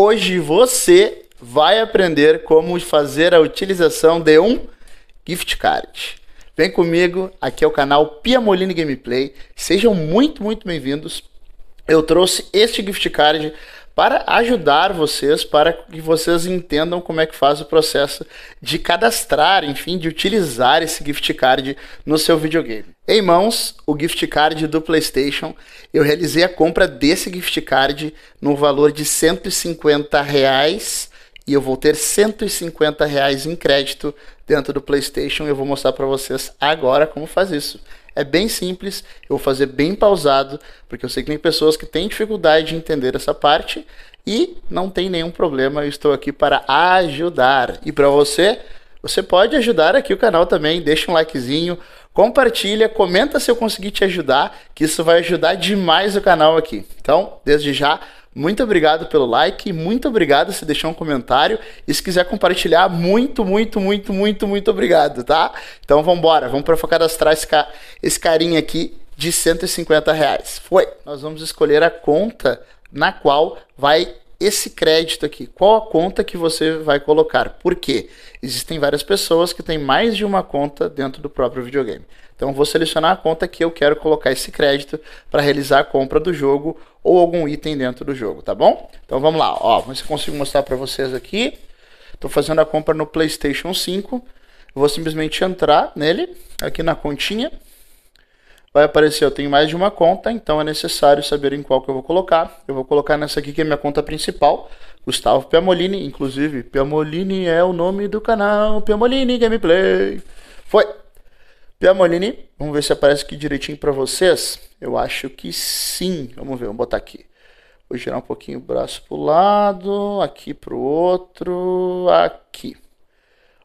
hoje você vai aprender como fazer a utilização de um gift card. Vem comigo, aqui é o canal Pia Molini Gameplay. Sejam muito, muito bem-vindos. Eu trouxe este gift card para ajudar vocês, para que vocês entendam como é que faz o processo de cadastrar, enfim, de utilizar esse gift card no seu videogame. Em mãos, o gift card do PlayStation, eu realizei a compra desse gift card no valor de 150 reais e eu vou ter 150 reais em crédito dentro do PlayStation. Eu vou mostrar para vocês agora como faz isso. É bem simples, eu vou fazer bem pausado, porque eu sei que tem pessoas que têm dificuldade de entender essa parte e não tem nenhum problema, eu estou aqui para ajudar. E para você, você pode ajudar aqui o canal também, deixa um likezinho, compartilha, comenta se eu conseguir te ajudar, que isso vai ajudar demais o canal aqui. Então, desde já, muito obrigado pelo like, muito obrigado se deixar um comentário e se quiser compartilhar, muito, muito, muito, muito, muito obrigado, tá? Então vamos embora, vamos para cadastrar esse, ca... esse carinha aqui de 150 reais. Foi! Nós vamos escolher a conta na qual vai esse crédito aqui, qual a conta que você vai colocar. Por quê? Existem várias pessoas que têm mais de uma conta dentro do próprio videogame. Então vou selecionar a conta que eu quero colocar esse crédito para realizar a compra do jogo ou algum item dentro do jogo, tá bom? Então vamos lá, ó, se consigo mostrar para vocês aqui. Estou fazendo a compra no PlayStation 5. Vou simplesmente entrar nele, aqui na continha vai aparecer, eu tenho mais de uma conta, então é necessário saber em qual que eu vou colocar. Eu vou colocar nessa aqui que é minha conta principal, Gustavo Piamolini, inclusive, Piamolini é o nome do canal, Piamolini Gameplay. Foi. Piamolini, vamos ver se aparece aqui direitinho para vocês. Eu acho que sim. Vamos ver, vamos botar aqui. Vou girar um pouquinho o braço pro lado, aqui pro outro, aqui.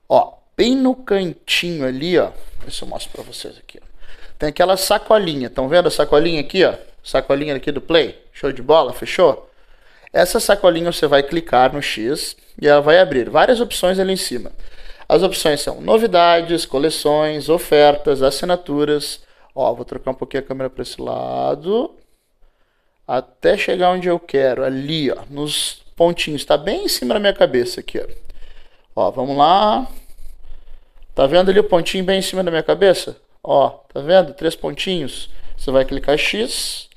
Ó, bem no cantinho ali, ó. Deixa eu mostrar para vocês aqui, ó tem aquela sacolinha. Estão vendo a sacolinha aqui, ó? Sacolinha aqui do Play? Show de bola, fechou? Essa sacolinha você vai clicar no X e ela vai abrir várias opções ali em cima. As opções são novidades, coleções, ofertas, assinaturas. Ó, vou trocar um pouquinho a câmera para esse lado. Até chegar onde eu quero, ali, ó, nos pontinhos. Está bem em cima da minha cabeça aqui, ó. Ó, vamos lá. Tá vendo ali o pontinho bem em cima da minha cabeça? Ó, tá vendo? Três pontinhos. Você vai clicar X.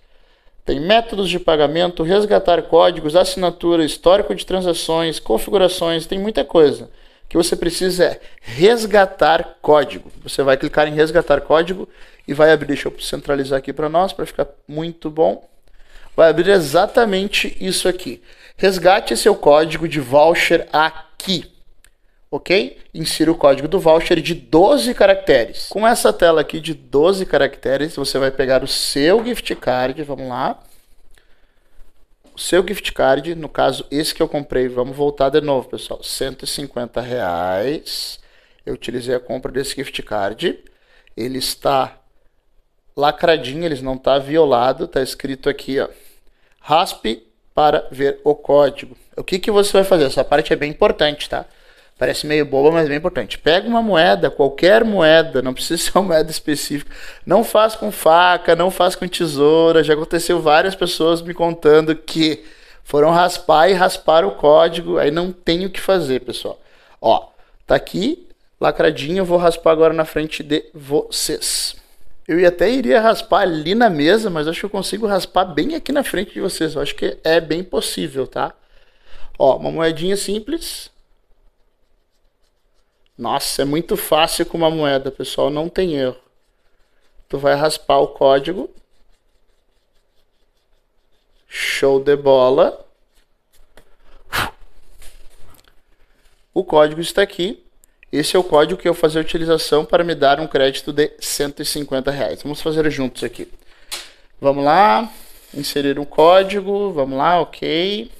Tem métodos de pagamento, resgatar códigos, assinatura, histórico de transações, configurações, tem muita coisa. O que você precisa é resgatar código. Você vai clicar em resgatar código e vai abrir, deixa eu centralizar aqui para nós, para ficar muito bom. Vai abrir exatamente isso aqui. Resgate seu código de voucher aqui ok? Insira o código do voucher de 12 caracteres. Com essa tela aqui de 12 caracteres, você vai pegar o seu gift card, vamos lá. O seu gift card, no caso esse que eu comprei, vamos voltar de novo, pessoal, 150 reais. Eu utilizei a compra desse gift card. Ele está lacradinho, ele não está violado, está escrito aqui, ó. Raspe para ver o código. O que, que você vai fazer? Essa parte é bem importante, tá? Parece meio boba, mas é bem importante. Pega uma moeda, qualquer moeda, não precisa ser uma moeda específica. Não faz com faca, não faz com tesoura. Já aconteceu várias pessoas me contando que foram raspar e raspar o código. Aí não tem o que fazer, pessoal. Ó, tá aqui lacradinho, eu vou raspar agora na frente de vocês. Eu até iria raspar ali na mesa, mas acho que eu consigo raspar bem aqui na frente de vocês. Eu acho que é bem possível, tá? Ó, uma moedinha simples. Nossa, é muito fácil com uma moeda, pessoal, não tem erro. Tu vai raspar o código. Show de bola. O código está aqui. Esse é o código que eu fazer a utilização para me dar um crédito de 150 reais. Vamos fazer juntos aqui. Vamos lá. Inserir um código. Vamos lá, ok.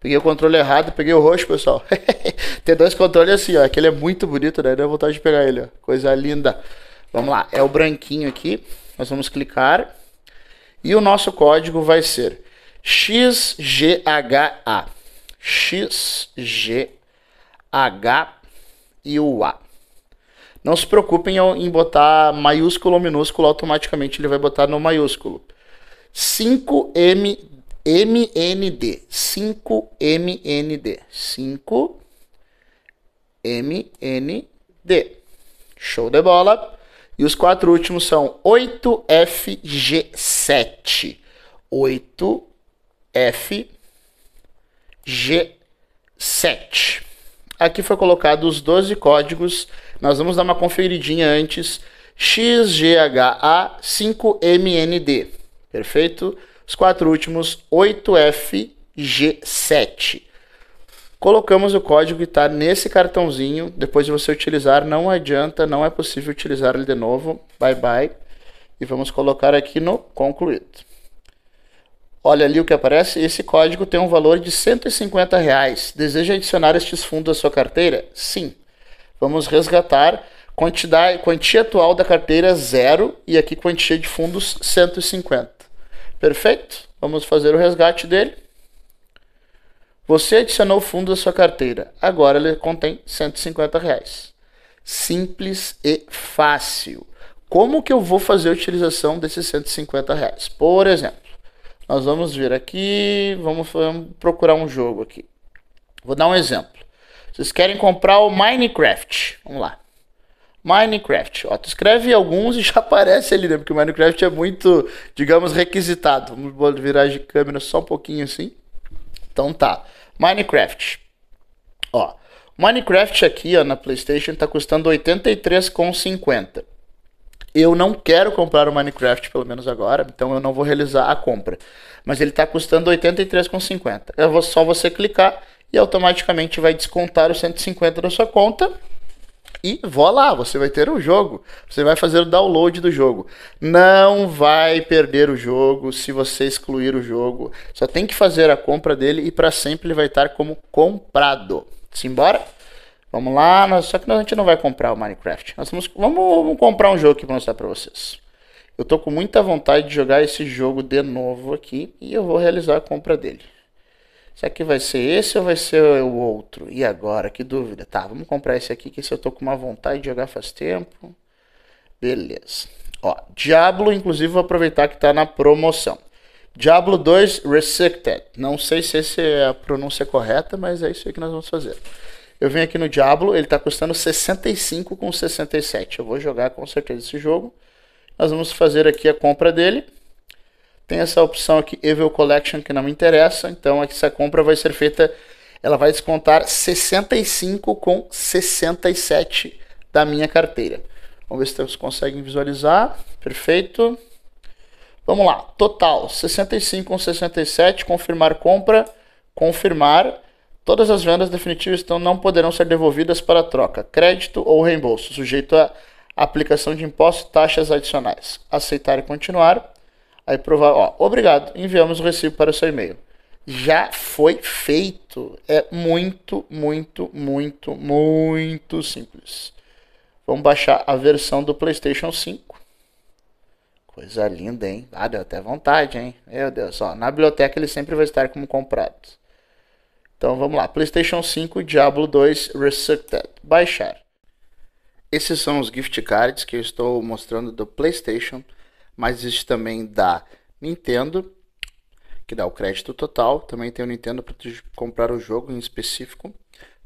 Peguei o controle errado, peguei o roxo, pessoal. Tem dois controles é assim, ó. Aquele é muito bonito, né? Deu vontade de pegar ele, ó. Coisa linda. Vamos lá, é o branquinho aqui. Nós vamos clicar. E o nosso código vai ser XGHA. XGH e o A. Não se preocupem em botar maiúsculo ou minúsculo, automaticamente ele vai botar no maiúsculo. 5M MND. 5 MND. 5 MND. Show de bola. E os quatro últimos são 8FG7. 8FG7. Aqui foi colocado os 12 códigos. Nós vamos dar uma conferidinha antes. XGHA5MND. Perfeito? os quatro últimos 8FG7. Colocamos o código que está nesse cartãozinho. Depois de você utilizar, não adianta, não é possível utilizar ele de novo. Bye bye. E vamos colocar aqui no concluído. Olha ali o que aparece. Esse código tem um valor de 150 reais. Deseja adicionar estes fundos à sua carteira? Sim. Vamos resgatar quantidade, quantia atual da carteira zero e aqui quantia de fundos 150. Perfeito? Vamos fazer o resgate dele. Você adicionou o fundo à sua carteira. Agora ele contém 150 reais. Simples e fácil. Como que eu vou fazer a utilização desses 150 reais? Por exemplo, nós vamos vir aqui, vamos, vamos procurar um jogo aqui. Vou dar um exemplo. Vocês querem comprar o Minecraft? Vamos lá. Minecraft. Ó, tu escreve alguns e já aparece ali, né? Porque o Minecraft é muito, digamos, requisitado. Vamos virar de câmera só um pouquinho assim. Então tá. Minecraft. Ó, Minecraft aqui ó, na PlayStation tá custando 83,50. Eu não quero comprar o Minecraft, pelo menos agora, então eu não vou realizar a compra. Mas ele tá custando 83,50. É só você clicar e automaticamente vai descontar os 150 da sua conta e vó lá, você vai ter o jogo, você vai fazer o download do jogo. Não vai perder o jogo se você excluir o jogo. Só tem que fazer a compra dele e para sempre ele vai estar como comprado. Simbora? Vamos lá, nós, só que a gente não vai comprar o Minecraft. Nós vamos, vamos, vamos comprar um jogo aqui para mostrar para vocês. Eu tô com muita vontade de jogar esse jogo de novo aqui e eu vou realizar a compra dele. Será que vai ser esse ou vai ser o outro? E agora? Que dúvida. Tá, vamos comprar esse aqui, que esse eu tô com uma vontade de jogar faz tempo. Beleza. Ó, Diablo, inclusive, vou aproveitar que tá na promoção. Diablo 2 Resected. Não sei se essa é a pronúncia correta, mas é isso aí que nós vamos fazer. Eu venho aqui no Diablo, ele tá custando 65,67. com Eu vou jogar com certeza esse jogo. Nós vamos fazer aqui a compra dele. Tem essa opção aqui, Evil Collection, que não me interessa. Então, essa compra vai ser feita, ela vai descontar 65 com 67 da minha carteira. Vamos ver se vocês conseguem visualizar. Perfeito. Vamos lá, total 65 com 67, confirmar compra, confirmar. Todas as vendas definitivas então não poderão ser devolvidas para troca, crédito ou reembolso, sujeito a aplicação de impostos, taxas adicionais. Aceitar e continuar. Aí provar, ó, obrigado, enviamos o recibo para o seu e-mail. Já foi feito. É muito, muito, muito, muito simples. Vamos baixar a versão do PlayStation 5. Coisa linda, hein? Ah, deu até vontade, hein? Meu Deus, ó, na biblioteca ele sempre vai estar como comprado. Então vamos lá, PlayStation 5, Diablo 2 Resurrected, baixar. Esses são os gift cards que eu estou mostrando do PlayStation mas existe também da Nintendo, que dá o crédito total. Também tem o Nintendo para comprar o jogo em específico.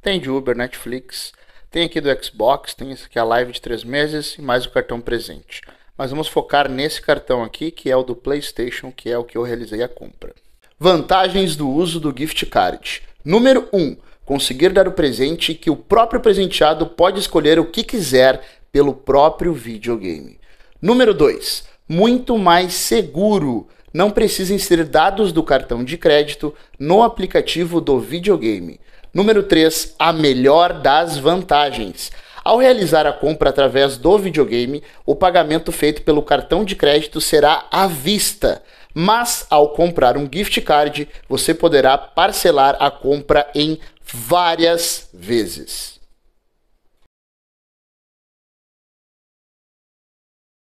Tem de Uber, Netflix, tem aqui do Xbox, tem aqui é a live de três meses e mais o cartão presente. Mas vamos focar nesse cartão aqui, que é o do PlayStation, que é o que eu realizei a compra. Vantagens do uso do gift card. Número 1. Um, conseguir dar o presente que o próprio presenteado pode escolher o que quiser pelo próprio videogame. Número 2 muito mais seguro. Não precisa inserir dados do cartão de crédito no aplicativo do videogame. Número 3, a melhor das vantagens. Ao realizar a compra através do videogame, o pagamento feito pelo cartão de crédito será à vista. Mas ao comprar um gift card, você poderá parcelar a compra em várias vezes.